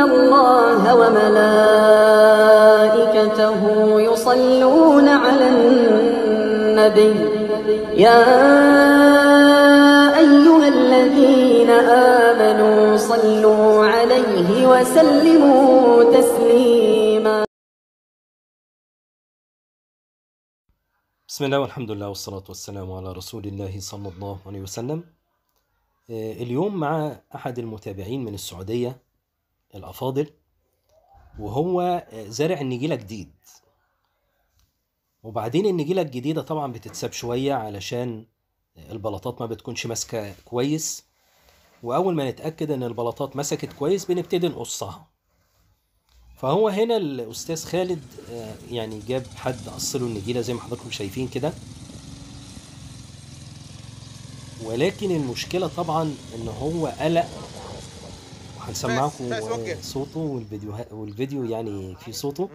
إن الله وملائكته يصلون على النبي يا أيها الذين آمنوا صلوا عليه وسلموا تسليما بسم الله والحمد لله والصلاة والسلام على رسول الله صلى الله عليه وسلم آه، اليوم مع أحد المتابعين من السعودية الأفاضل وهو زارع النجيلة جديد وبعدين النجيلة الجديدة طبعا بتتساب شوية علشان البلاطات ما بتكونش ماسكة كويس وأول ما نتأكد إن البلاطات مسكت كويس بنبتدي نقصها فهو هنا الأستاذ خالد آه، يعني جاب حد قص له النجيلة زي ما حضراتكم شايفين كده ولكن المشكلة طبعا إن هو قلق وهنسمعكم صوته والفيديو والفيديو يعني في صوته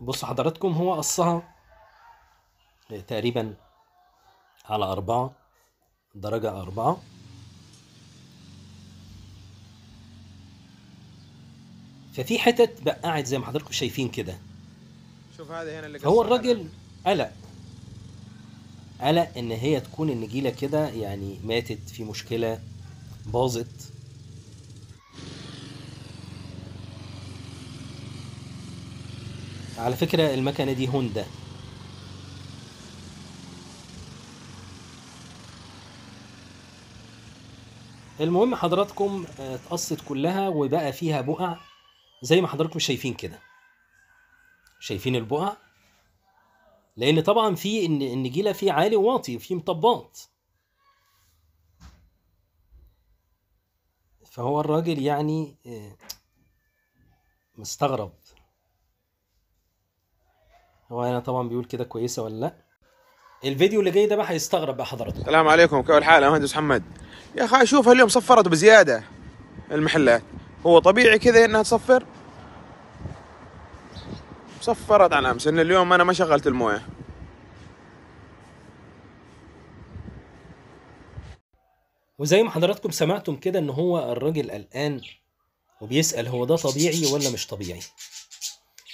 بصوا حضراتكم هو قصها تقريبا على أربعة درجة أربعة ففي حتت بقعت زي ما حضراتكم شايفين كده شوف هذا هنا اللي هو الراجل قلق قلق ان هي تكون النجيله كده يعني ماتت في مشكله باظت على فكرة المكنة دي هوندا المهم حضراتكم آه، اتقصت كلها وبقى فيها بقع زي ما حضراتكم شايفين كده شايفين البقع لان طبعا في النجيله فيه عالي وواطي وفيه مطبات فهو الراجل يعني آه، مستغرب هو هنا طبعا بيقول كده كويسه ولا لا الفيديو اللي جاي ده بقى هيستغرب بقى حضراتكم السلام عليكم كيف الحال يا مهندس محمد يا اخي اشوفها اليوم صفرت بزياده المحلات هو طبيعي كذا انها تصفر صفرت عن امس ان اليوم انا ما شغلت المويه وزي ما حضراتكم سمعتم كده ان هو الراجل قلقان وبيسال هو ده طبيعي ولا مش طبيعي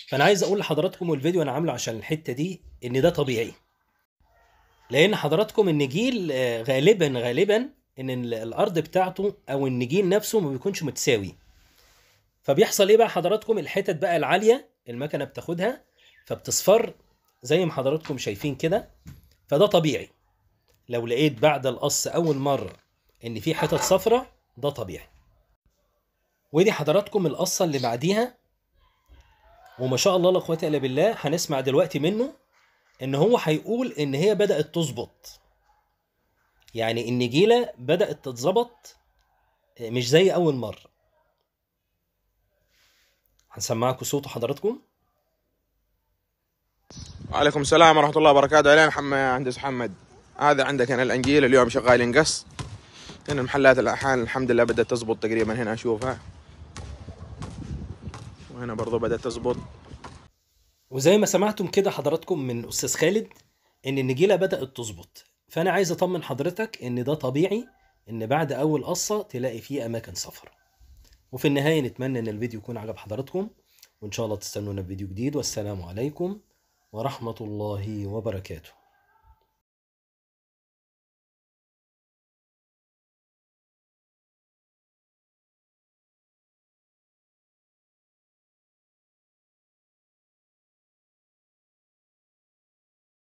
فانا عايز اقول لحضراتكم والفيديو انا عامله عشان الحته دي ان ده طبيعي لان حضراتكم النجيل آه، غالبا غالبا ان الارض بتاعته او النجيل نفسه ما بيكونش متساوي فبيحصل ايه بقى حضراتكم الحتت بقى العاليه المكنه بتاخدها فبتصفر زي ما حضراتكم شايفين كده فده طبيعي لو لقيت بعد القص اول مره ان في حتت صفراء ده طبيعي ودي حضراتكم القصه اللي بعديها وما شاء الله لا قوه الا بالله هنسمع دلوقتي منه ان هو هيقول ان هي بدات تظبط يعني النجيله بدات تتظبط آه، مش زي اول مره هنسمعكم صوت حضراتكم وعليكم السلام ورحمه الله وبركاته علينا محمد هندس محمد هذا عندك انا الانجيل اليوم شغال ينقص هنا محلات الأحان الحمد لله بدأت تزبط تقريبا هنا أشوفها وهنا برضو بدأت تزبط وزي ما سمعتم كده حضراتكم من أستاذ خالد إن النجيلة بدأت تظبط فأنا عايز أطمن حضرتك إن ده طبيعي إن بعد أول قصة تلاقي فيه أماكن سفر وفي النهاية نتمنى إن الفيديو يكون عجب حضراتكم وإن شاء الله تستنونا في فيديو جديد والسلام عليكم ورحمة الله وبركاته